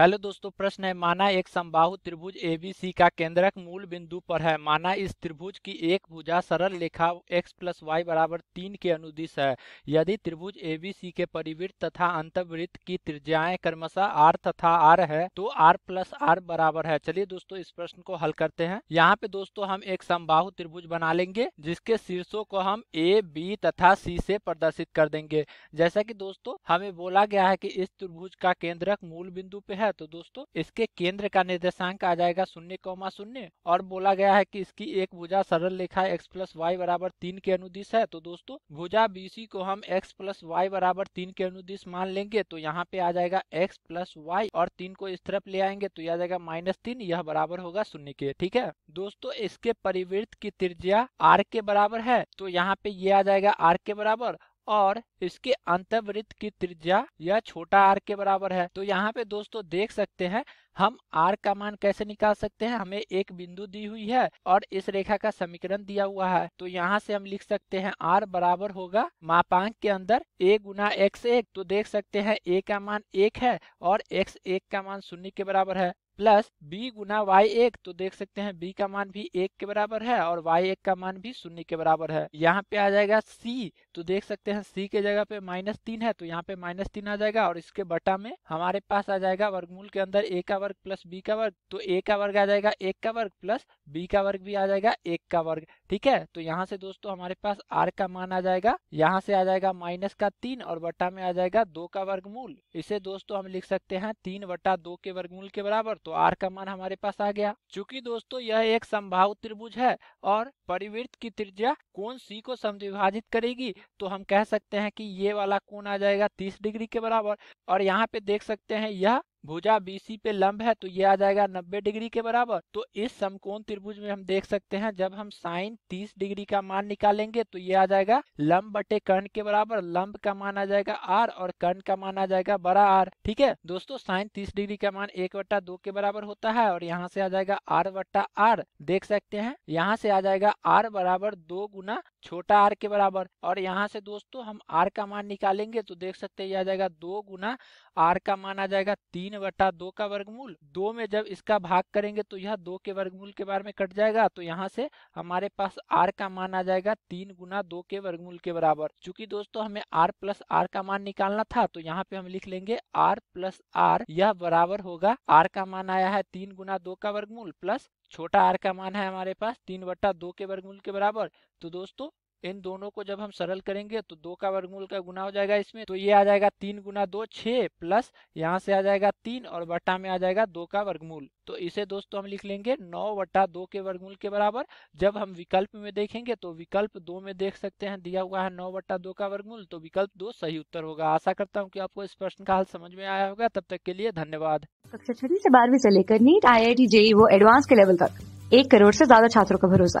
hello दोस्तों प्रश्न है माना एक समबाहु त्रिभुज एबीसी का केंद्रक मूल बिंदु पर है माना इस त्रिभुज की एक भुजा सरल रेखा x प्लस वाई बराबर तीन के अनुदिश है यदि त्रिभुज एबीसी के परिवृत्त तथा अंतवृत्त की त्रिज्याएं क्रमशः r तथा r है तो r प्लस आर बराबर है चलिए दोस्तों इस प्रश्न को हल करते हैं यहाँ पे दोस्तों हम एक समबाहु त्रिभुज बना लेंगे जिसके शीर्षों को हम ए बी तथा सी से प्रदर्शित कर देंगे जैसा की दोस्तों हमें बोला गया है की इस त्रिभुज का केंद्रक मूल बिंदु पे है है तो दोस्तों इसके केंद्र का निर्देशांक आ जाएगा शून्य कौमा शून्य और बोला गया है कि इसकी एक भुजा सरल रेखा एक्स प्लस वाई बराबर तीन के अनुदिश है तो दोस्तों भुजा बीसी को हम एक्स प्लस वाई बराबर तीन के अनुदिश मान लेंगे तो यहाँ पे आ जाएगा एक्स प्लस वाई और तीन को इस तरफ ले आएंगे तो यह आ जाएगा माइनस तीन यह बराबर होगा शून्य के ठीक है दोस्तों इसके परिवृत्त की त्रिज्या आर के बराबर है तो यहाँ पे ये आ जाएगा आर के बराबर और इसके अंतर्वृत्त की त्रिज्या यह छोटा आर के बराबर है तो यहाँ पे दोस्तों देख सकते हैं हम आर का मान कैसे निकाल सकते हैं हमें एक बिंदु दी हुई है और इस रेखा का समीकरण दिया हुआ है तो यहाँ से हम लिख सकते हैं आर बराबर होगा मापांक के अंदर ए गुना एक्स एक तो देख सकते हैं ए का मान एक है और एक्स एक का मान शून्य के बराबर है प्लस बी गुना वाई एक तो देख सकते हैं बी का मान भी एक के बराबर है और वाई एक का मान भी शून्य के बराबर है यहाँ पे आ जाएगा सी तो देख सकते हैं सी के जगह पे माइनस तीन है तो यहाँ पे माइनस तीन आ जाएगा और इसके बटा में हमारे पास आ जाएगा वर्गमूल के अंदर ए का वर्ग प्लस बी का वर्ग तो ए का वर्ग आ जाएगा एक का वर्ग प्लस बी का वर्ग भी आ जाएगा एक का वर्ग ठीक है तो यहाँ से दोस्तों हमारे पास आर का मान आ जाएगा यहाँ से आ जाएगा माइनस का तीन और बट्टा में आ जाएगा दो का मूल इसे दोस्तों हम लिख सकते हैं तीन बट्टा दो के मूल के बराबर तो आर का मान हमारे पास आ गया चूंकि दोस्तों यह एक संभाव त्रिभुज है और परिवृत्त की त्रिज्या कोण सी को समविभाजित करेगी तो हम कह सकते हैं कि ये वाला कोण आ जाएगा तीस डिग्री के बराबर और यहाँ पे देख सकते हैं यह भुजा बीसी पे लंब है तो ये आ जाएगा 90 डिग्री के बराबर तो इस समकोण त्रिभुज में हम देख सकते हैं जब हम साइन 30 डिग्री का मान निकालेंगे तो ये आ जाएगा लंब बटे कर्ण के बराबर लंब का मान आ जाएगा आर और कर्ण का मान आ जाएगा बड़ा आर ठीक है दोस्तों साइन तीस डिग्री का मान एक वट्टा दो के बराबर होता है और यहाँ से आ जाएगा आर वट्टा आर देख सकते हैं यहाँ से आ जाएगा आर बराबर दो गुना छोटा आर के बराबर और यहाँ से दोस्तों हम आर का मान निकालेंगे तो देख सकते हैं यह आ जाएगा दो गुना आर का मान आ जाएगा तीन बटा दो का वर्गमूल दो में जब इसका भाग करेंगे तो यह दो के वर्गमूल के बारे में कट जाएगा तो यहाँ से हमारे पास आर का मान आ जाएगा तीन गुना दो के वर्गमूल के बराबर चूंकि दोस्तों हमें आर प्लस आर का मान निकालना था तो यहाँ पे हम लिख लेंगे आर प्लस आर यह बराबर होगा आर का मान आया है तीन गुना दो का वर्गमूल प्लस छोटा आर का मान है हमारे पास तीन बट्टा दो के वर्गमूल के बराबर तो दोस्तों इन दोनों को जब हम सरल करेंगे तो दो का वर्गमूल का गुना हो जाएगा इसमें तो ये आ जाएगा तीन गुना दो छ प्लस यहाँ से आ जाएगा तीन और बटा में आ जाएगा दो का वर्गमूल तो इसे दोस्तों हम लिख लेंगे नौ वटा दो के वर्गमूल के बराबर जब हम विकल्प में देखेंगे तो विकल्प दो में देख सकते हैं दिया हुआ है नौ वटा दो का वर्गमूल तो विकल्प दो सही उत्तर होगा आशा करता हूँ की आपको इस प्रश्न का हल समझ में आया होगा तब तक के लिए धन्यवाद कक्षा छठी ऐसी बारहवीं ऐसी लेकर NEET I I T JEE वो एडवांस के लेवल तक एक करोड़ ऐसी ज्यादा छात्रों का भरोसा